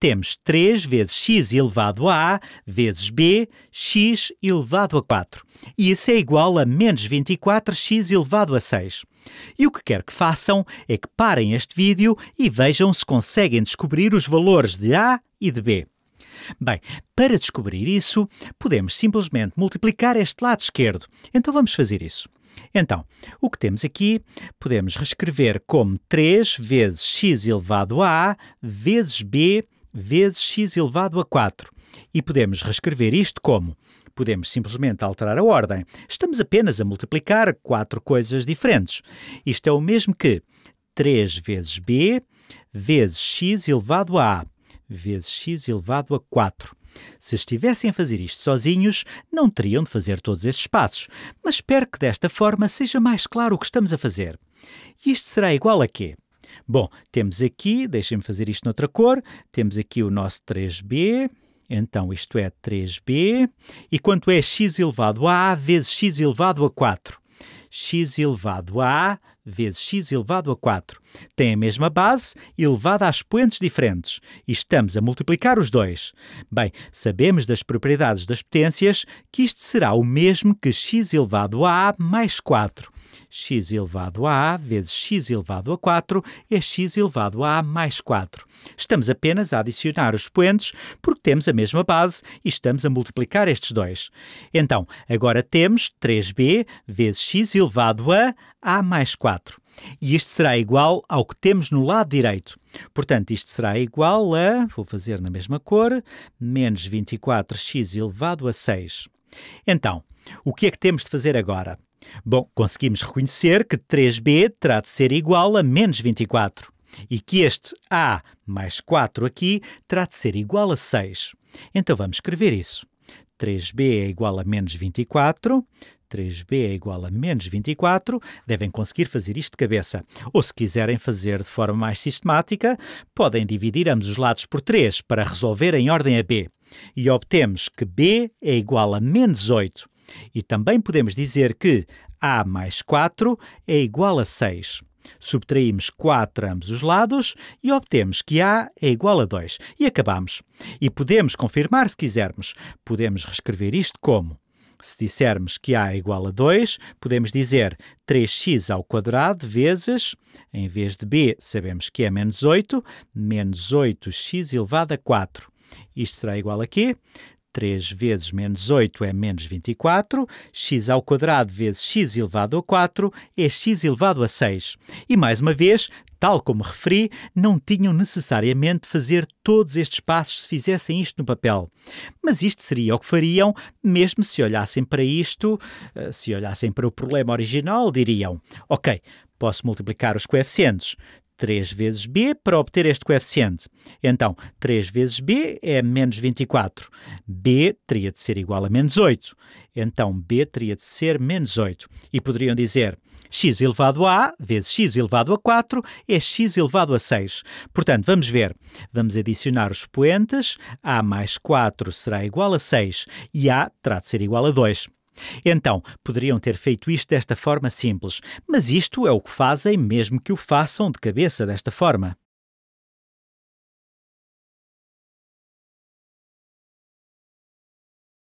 temos 3 vezes x elevado a a vezes b, x elevado a 4. E isso é igual a menos 24x elevado a 6. E o que quero que façam é que parem este vídeo e vejam se conseguem descobrir os valores de a e de b. Bem, para descobrir isso, podemos simplesmente multiplicar este lado esquerdo. Então vamos fazer isso. Então, o que temos aqui, podemos reescrever como 3 vezes x elevado a a vezes b vezes x elevado a 4. E podemos reescrever isto como podemos simplesmente alterar a ordem. Estamos apenas a multiplicar quatro coisas diferentes. Isto é o mesmo que 3 vezes b vezes x elevado a a vezes x elevado a 4. Se estivessem a fazer isto sozinhos, não teriam de fazer todos estes passos, mas espero que desta forma seja mais claro o que estamos a fazer. Isto será igual a quê? Bom, temos aqui, deixem-me fazer isto noutra cor, temos aqui o nosso 3b, então isto é 3b, e quanto é x elevado a, a vezes x elevado a 4? x elevado a, a vezes x elevado a 4. Tem a mesma base, elevada a expoentes diferentes, e estamos a multiplicar os dois. Bem, sabemos das propriedades das potências que isto será o mesmo que x elevado a, a mais 4 x elevado a a vezes x elevado a 4 é x elevado a a mais 4. Estamos apenas a adicionar os expoentes porque temos a mesma base e estamos a multiplicar estes dois. Então, agora temos 3b vezes x elevado a a mais 4. E isto será igual ao que temos no lado direito. Portanto, isto será igual a, vou fazer na mesma cor, menos 24x elevado a 6. Então, o que é que temos de fazer agora? Bom, conseguimos reconhecer que 3b terá de ser igual a menos 24 e que este a mais 4 aqui terá de ser igual a 6. Então vamos escrever isso. 3b é igual a menos 24, 3b é igual a menos 24, devem conseguir fazer isto de cabeça. Ou se quiserem fazer de forma mais sistemática, podem dividir ambos os lados por 3 para resolver em ordem a b. E obtemos que b é igual a menos 8. E também podemos dizer que A mais 4 é igual a 6. Subtraímos 4 a ambos os lados e obtemos que A é igual a 2. E acabamos. E podemos confirmar se quisermos. Podemos reescrever isto como se dissermos que A é igual a 2, podemos dizer 3x ao quadrado vezes, em vez de B, sabemos que é menos 8, menos 8x elevado a 4. Isto será igual a quê? 3 vezes menos 8 é menos 24, x ao quadrado vezes x elevado a 4 é x elevado a 6. E mais uma vez, tal como referi, não tinham necessariamente de fazer todos estes passos se fizessem isto no papel. Mas isto seria o que fariam, mesmo se olhassem para isto, eh, se olhassem para o problema original, diriam: Ok, posso multiplicar os coeficientes. 3 vezes b para obter este coeficiente. Então, 3 vezes b é menos 24. b teria de ser igual a menos 8. Então, b teria de ser menos 8. E poderiam dizer x elevado a vezes x elevado a 4 é x elevado a 6. Portanto, vamos ver. Vamos adicionar os expoentes. a mais 4 será igual a 6 e a terá de ser igual a 2. Então, poderiam ter feito isto desta forma simples, mas isto é o que fazem, mesmo que o façam de cabeça desta forma.